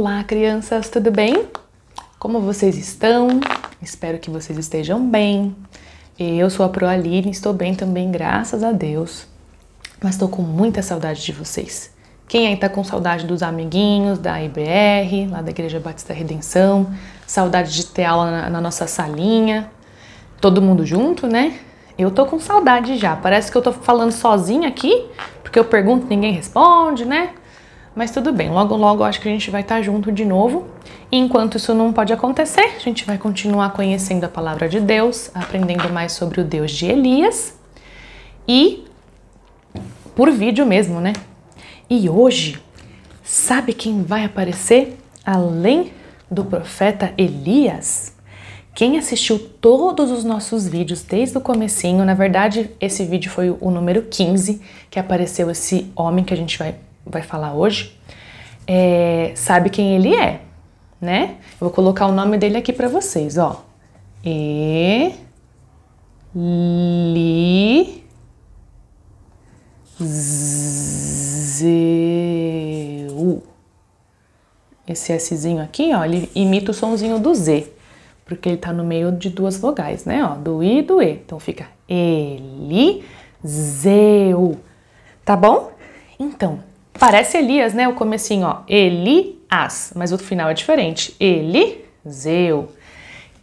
Olá, crianças, tudo bem? Como vocês estão? Espero que vocês estejam bem. Eu sou a Proaline, estou bem também, graças a Deus. Mas estou com muita saudade de vocês. Quem aí está com saudade dos amiguinhos da IBR, lá da Igreja Batista Redenção, saudade de ter aula na, na nossa salinha, todo mundo junto, né? Eu tô com saudade já. Parece que eu tô falando sozinha aqui, porque eu pergunto, ninguém responde, né? Mas tudo bem, logo logo acho que a gente vai estar junto de novo. E enquanto isso não pode acontecer, a gente vai continuar conhecendo a palavra de Deus, aprendendo mais sobre o Deus de Elias e por vídeo mesmo, né? E hoje, sabe quem vai aparecer além do profeta Elias? Quem assistiu todos os nossos vídeos desde o comecinho, na verdade, esse vídeo foi o número 15 que apareceu esse homem que a gente vai vai falar hoje, é, sabe quem ele é, né? Eu vou colocar o nome dele aqui para vocês, ó. E li zeu. Esse Szinho aqui, ó, ele imita o sonzinho do Z, porque ele tá no meio de duas vogais, né? Ó, do I e do E. Então fica ele, zeu. Tá bom? Então, Parece Elias, né? O comecinho, ó. Elias, mas o final é diferente. Eliseu.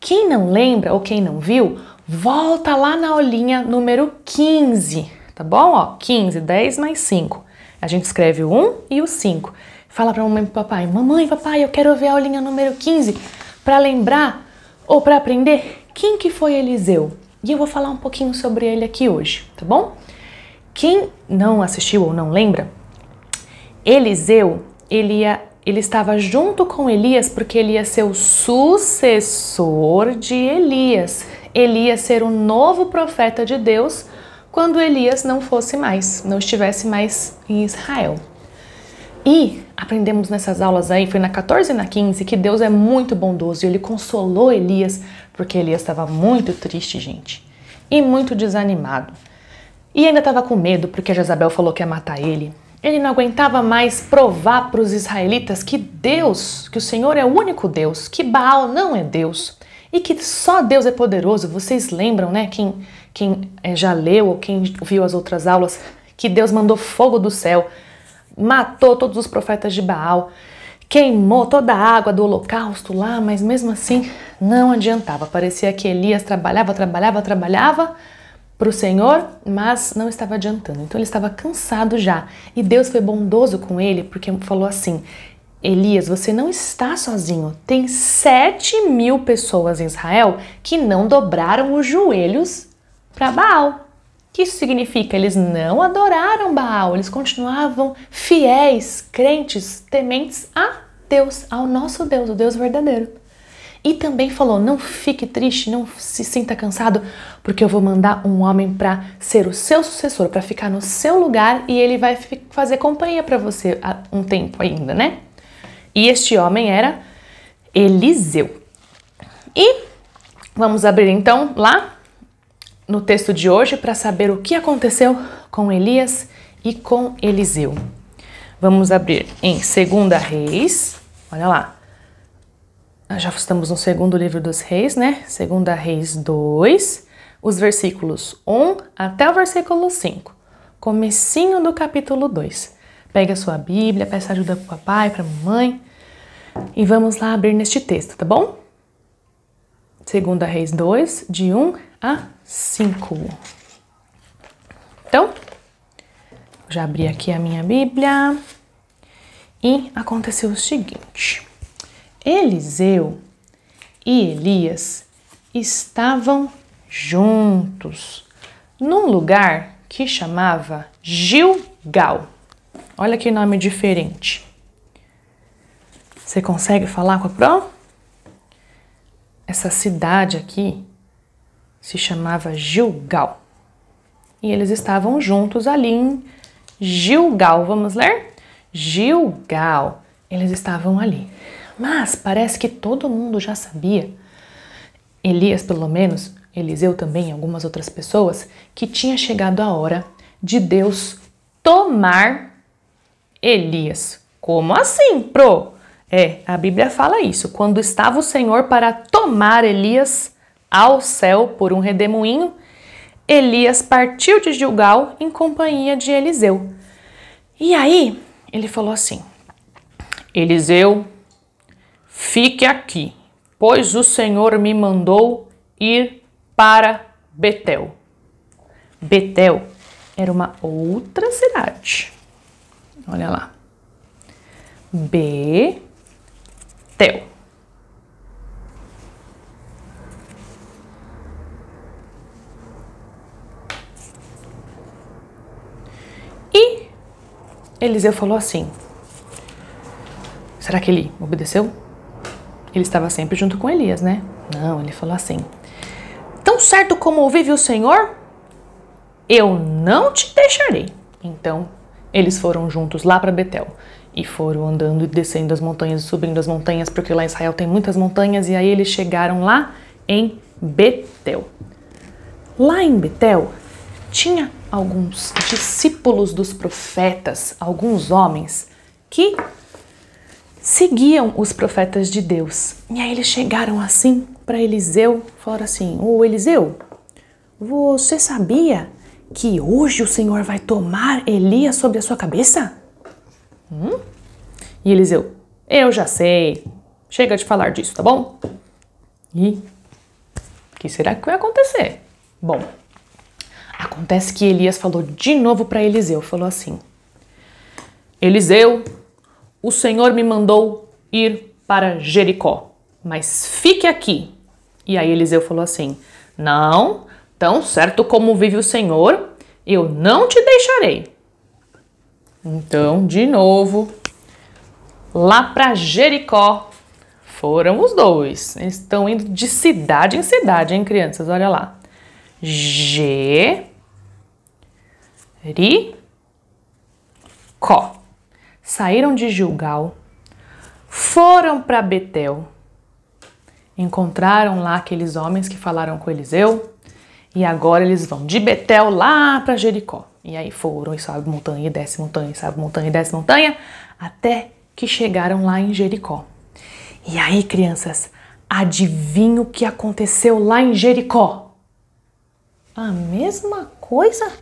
Quem não lembra ou quem não viu, volta lá na aulinha número 15, tá bom? Ó, 15, 10 mais 5. A gente escreve o 1 e o 5. Fala para mamãe e papai: "Mamãe, papai, eu quero ver a aulinha número 15 para lembrar ou para aprender quem que foi Eliseu". E eu vou falar um pouquinho sobre ele aqui hoje, tá bom? Quem não assistiu ou não lembra, Eliseu, ele, ia, ele estava junto com Elias porque ele ia ser o sucessor de Elias. Ele ia ser o novo profeta de Deus quando Elias não fosse mais, não estivesse mais em Israel. E aprendemos nessas aulas aí, foi na 14 e na 15, que Deus é muito bondoso e ele consolou Elias, porque Elias estava muito triste, gente, e muito desanimado. E ainda estava com medo, porque Jezabel falou que ia matar ele. Ele não aguentava mais provar para os israelitas que Deus, que o Senhor é o único Deus, que Baal não é Deus e que só Deus é poderoso. Vocês lembram, né? Quem, quem eh, já leu ou quem viu as outras aulas, que Deus mandou fogo do céu, matou todos os profetas de Baal, queimou toda a água do holocausto lá, mas mesmo assim não adiantava. Parecia que Elias trabalhava, trabalhava, trabalhava para o Senhor, mas não estava adiantando. Então ele estava cansado já. E Deus foi bondoso com ele porque falou assim: Elias, você não está sozinho. Tem 7 mil pessoas em Israel que não dobraram os joelhos para Baal. O que isso significa? Eles não adoraram Baal, eles continuavam fiéis, crentes, tementes a Deus, ao nosso Deus, o Deus verdadeiro. E também falou: não fique triste, não se sinta cansado, porque eu vou mandar um homem para ser o seu sucessor, para ficar no seu lugar e ele vai fazer companhia para você há um tempo ainda, né? E este homem era Eliseu. E vamos abrir então lá no texto de hoje para saber o que aconteceu com Elias e com Eliseu. Vamos abrir em 2 Reis, olha lá, nós já estamos no segundo livro dos reis, né? Segunda Reis 2, os versículos 1 até o versículo 5, comecinho do capítulo 2. Pega a sua Bíblia, peça ajuda pro papai, pra mamãe e vamos lá abrir neste texto, tá bom? Segunda Reis 2, de 1 a 5. Então, já abri aqui a minha Bíblia e aconteceu o seguinte. Eliseu e Elias estavam juntos num lugar que chamava Gilgal. Olha que nome diferente. Você consegue falar com a Pro? Essa cidade aqui se chamava Gilgal. E eles estavam juntos ali em Gilgal. Vamos ler? Gilgal. Eles estavam ali. Mas parece que todo mundo já sabia, Elias pelo menos, Eliseu também, algumas outras pessoas, que tinha chegado a hora de Deus tomar Elias. Como assim, pro? É, a Bíblia fala isso. Quando estava o Senhor para tomar Elias ao céu por um redemoinho, Elias partiu de Gilgal em companhia de Eliseu. E aí, ele falou assim: Eliseu, Fique aqui, pois o Senhor me mandou ir para Betel. Betel era uma outra cidade. Olha lá. Betel. E Eliseu falou assim: será que ele obedeceu? Ele estava sempre junto com Elias, né? Não, ele falou assim: Tão certo como vive o Senhor, eu não te deixarei. Então eles foram juntos lá para Betel e foram andando e descendo as montanhas e subindo as montanhas, porque lá em Israel tem muitas montanhas, e aí eles chegaram lá em Betel. Lá em Betel tinha alguns discípulos dos profetas, alguns homens que seguiam os profetas de Deus. E aí eles chegaram assim para Eliseu, falaram assim: Ô oh, Eliseu, você sabia que hoje o Senhor vai tomar Elias sobre a sua cabeça? Hum? E Eliseu, eu já sei, chega de falar disso, tá bom? E o que será que vai acontecer? Bom, acontece que Elias falou de novo para Eliseu, falou assim: Eliseu, o Senhor me mandou ir para Jericó, mas fique aqui. E aí Eliseu falou assim: Não, tão certo como vive o Senhor, eu não te deixarei. Então, de novo, lá para Jericó foram os dois. Eles estão indo de cidade em cidade, hein, crianças? Olha lá. Jericó saíram de Gilgal, foram para Betel, encontraram lá aqueles homens que falaram com Eliseu, e agora eles vão de Betel lá para Jericó. E aí foram e sobe montanha e desce montanha, e sobe montanha e desce montanha, até que chegaram lá em Jericó. E aí, crianças, adivinha o que aconteceu lá em Jericó? A mesma coisa?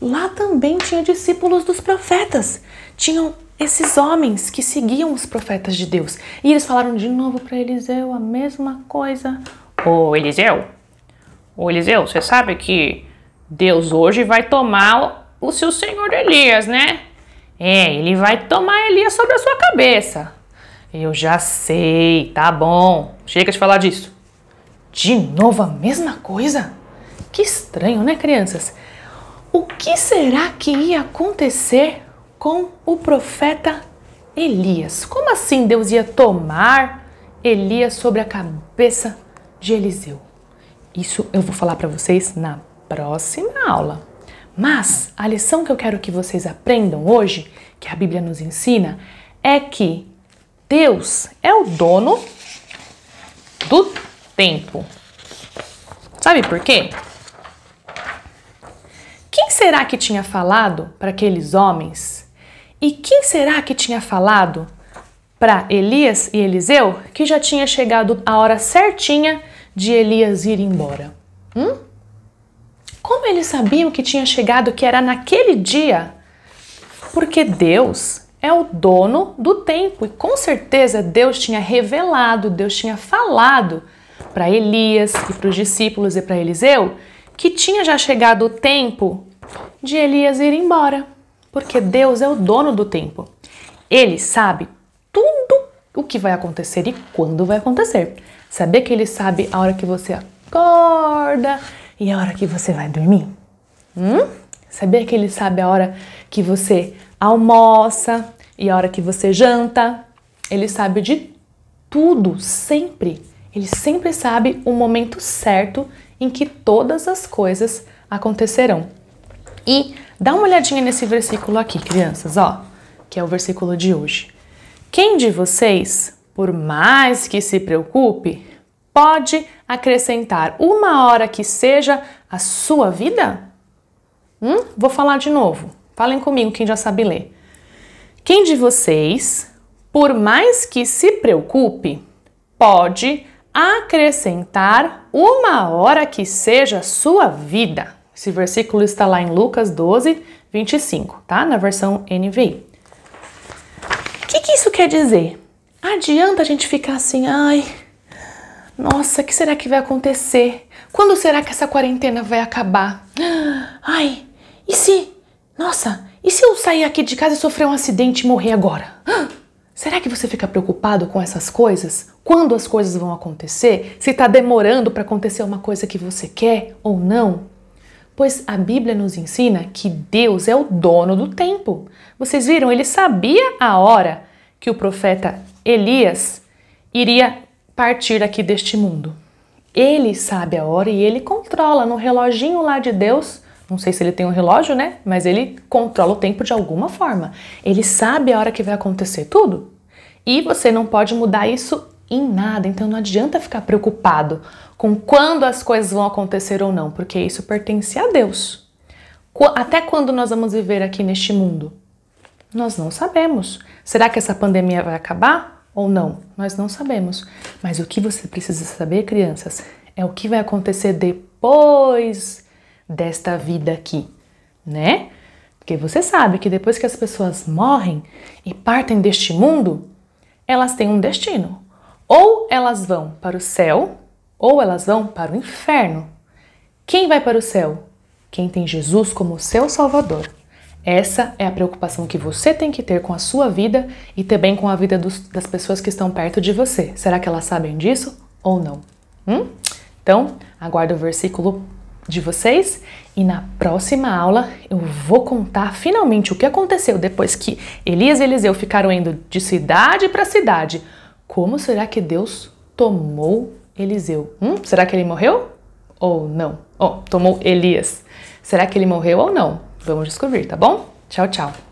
lá também tinha discípulos dos profetas. Tinham esses homens que seguiam os profetas de Deus. E eles falaram de novo para Eliseu a mesma coisa. Ô Eliseu, ô Eliseu, você sabe que Deus hoje vai tomar o seu senhor Elias, né? É, ele vai tomar Elias sobre a sua cabeça. Eu já sei, tá bom. Chega de falar disso. De novo a mesma coisa? Que estranho, né, crianças? O que será que ia acontecer com o profeta Elias? Como assim Deus ia tomar Elias sobre a cabeça de Eliseu? Isso eu vou falar para vocês na próxima aula. Mas a lição que eu quero que vocês aprendam hoje, que a Bíblia nos ensina, é que Deus é o dono do tempo. Sabe por quê? Quem será que tinha falado para aqueles homens? E quem será que tinha falado para Elias e Eliseu que já tinha chegado a hora certinha de Elias ir embora? Hum? Como eles sabiam que tinha chegado que era naquele dia? Porque Deus é o dono do tempo e com certeza Deus tinha revelado, Deus tinha falado para Elias e para os discípulos e para Eliseu que tinha já chegado o tempo de Elias ir embora, porque Deus é o dono do tempo. Ele sabe tudo o que vai acontecer e quando vai acontecer. Saber que ele sabe a hora que você acorda e a hora que você vai dormir? Hum? Saber que ele sabe a hora que você almoça e a hora que você janta? Ele sabe de tudo, sempre. Ele sempre sabe o momento certo em que todas as coisas acontecerão. E dá uma olhadinha nesse versículo aqui, crianças, ó, que é o versículo de hoje. Quem de vocês, por mais que se preocupe, pode acrescentar uma hora que seja a sua vida? Hum? Vou falar de novo. Falem comigo quem já sabe ler. Quem de vocês, por mais que se preocupe, pode acrescentar uma hora que seja a sua vida. Esse versículo está lá em Lucas 12, 25, tá? Na versão NVI. O que, que isso quer dizer? Adianta a gente ficar assim, ai, nossa, o que será que vai acontecer? Quando será que essa quarentena vai acabar? Ai, e se? Nossa, e se eu sair aqui de casa e sofrer um acidente e morrer agora? Será que você fica preocupado com essas coisas? Quando as coisas vão acontecer? Se está demorando para acontecer uma coisa que você quer ou não? pois a Bíblia nos ensina que Deus é o dono do tempo. Vocês viram, ele sabia a hora que o profeta Elias iria partir aqui deste mundo. Ele sabe a hora e ele controla no reloginho lá de Deus. Não sei se ele tem um relógio, né? Mas ele controla o tempo de alguma forma. Ele sabe a hora que vai acontecer tudo. E você não pode mudar isso em nada, então não adianta ficar preocupado com quando as coisas vão acontecer ou não, porque isso pertence a Deus. Até quando nós vamos viver aqui neste mundo? Nós não sabemos. Será que essa pandemia vai acabar ou não? Nós não sabemos. Mas o que você precisa saber, crianças, é o que vai acontecer depois desta vida aqui, né? Porque você sabe que depois que as pessoas morrem e partem deste mundo, elas têm um destino. Ou elas vão para o céu, ou elas vão para o inferno. Quem vai para o céu? Quem tem Jesus como seu Salvador. Essa é a preocupação que você tem que ter com a sua vida e também com a vida dos, das pessoas que estão perto de você. Será que elas sabem disso ou não? Hum? Então, aguardo o versículo de vocês e na próxima aula eu vou contar finalmente o que aconteceu depois que Elias e Eliseu ficaram indo de cidade para cidade como será que Deus tomou Eliseu? Hum, será que ele morreu ou não? Oh, tomou Elias. Será que ele morreu ou não? Vamos descobrir, tá bom? Tchau, tchau.